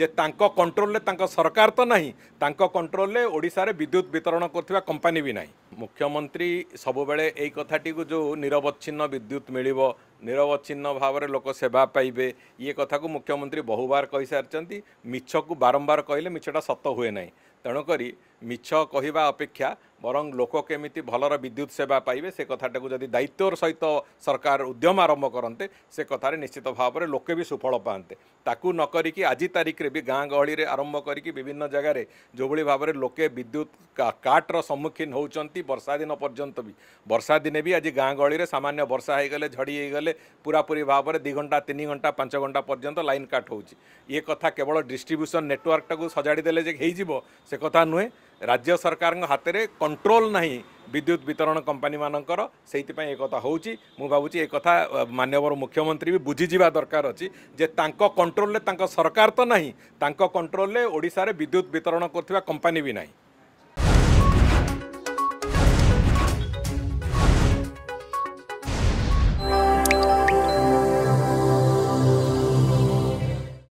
ଯେ ତାଙ୍କ କଣ୍ଟ୍ରୋଲରେ ତାଙ୍କ ସରକାର ତ ନାହିଁ ତାଙ୍କ କଣ୍ଟ୍ରୋଲରେ ଓଡ଼ିଶାରେ ବିଦ୍ୟୁତ ବିତରଣ କରୁଥିବା କମ୍ପାନୀ ବି ନାହିଁ ମୁଖ୍ୟମନ୍ତ୍ରୀ ସବୁବେଳେ ଏଇ କଥାଟିକୁ ଯେଉଁ ନିରବଚ୍ଛିନ୍ନ ବିଦ୍ୟୁତ ମିଳିବ ନିରବଚ୍ଛିନ୍ନ ଭାବରେ ଲୋକ ସେବା ପାଇବେ ଇଏ କଥାକୁ ମୁଖ୍ୟମନ୍ତ୍ରୀ ବହୁବାର କହିସାରିଛନ୍ତି ମିଛକୁ ବାରମ୍ବାର କହିଲେ ମିଛଟା ସତ ହୁଏ ନାହିଁ ତେଣୁକରି ମିଛ କହିବା ଅପେକ୍ଷା ବରଂ ଲୋକ କେମିତି ଭଲର ବିଦ୍ୟୁତ ସେବା ପାଇବେ ସେ କଥାଟାକୁ ଯଦି ଦାୟିତ୍ୱର ସହିତ ସରକାର ଉଦ୍ୟମ ଆରମ୍ଭ କରନ୍ତେ ସେ କଥାରେ ନିଶ୍ଚିତ ଭାବରେ ଲୋକେ ବି ସୁଫଳ ପାଆନ୍ତେ ତାକୁ ନ କରିକି ଆଜି ତାରିଖରେ ବି ଗାଁ ଗହଳିରେ ଆରମ୍ଭ କରିକି ବିଭିନ୍ନ ଜାଗାରେ ଯେଉଁଭଳି ଭାବରେ ଲୋକେ ବିଦ୍ୟୁତ କାଟର ସମ୍ମୁଖୀନ ହେଉଛନ୍ତି ବର୍ଷା ଦିନ ପର୍ଯ୍ୟନ୍ତ ବି ବର୍ଷା ଦିନେ ବି ଆଜି ଗାଁ ଗହଳିରେ ସାମାନ୍ୟ ବର୍ଷା ହୋଇଗଲେ ଝଡ଼ି ହୋଇଗଲେ ପୁରାପୁରି ଭାବରେ ଦୁଇ ଘଣ୍ଟା ତିନି ଘଣ୍ଟା ପାଞ୍ଚ ଘଣ୍ଟା ପର୍ଯ୍ୟନ୍ତ ଲାଇନ୍ କାଟ୍ ହେଉଛି ଇଏ କଥା କେବଳ ଡିଷ୍ଟ୍ରିବ୍ୟୁସନ୍ ନେଟୱାର୍କଟାକୁ ସଜାଡ଼ି ଦେଲେ ଯେ ହେଇଯିବ ସେ କଥା ନୁହେଁ ରାଜ୍ୟ ସରକାରଙ୍କ ହାତରେ କଣ୍ଟ୍ରୋଲ ନାହିଁ ବିଦ୍ୟୁତ ବିତରଣ କମ୍ପାନୀମାନଙ୍କର ସେଇଥିପାଇଁ ଏକଥା ହେଉଛି ମୁଁ ଭାବୁଛି ଏକଥା ମାନ୍ୟବର ମୁଖ୍ୟମନ୍ତ୍ରୀ ବି ବୁଝିଯିବା ଦରକାର ଅଛି ଯେ ତାଙ୍କ କଣ୍ଟ୍ରୋଲରେ ତାଙ୍କ ସରକାର ତ ନାହିଁ ତାଙ୍କ କଣ୍ଟ୍ରୋଲରେ ଓଡ଼ିଶାରେ ବିଦ୍ୟୁତ ବିତରଣ କରୁଥିବା କମ୍ପାନୀ ବି ନାହିଁ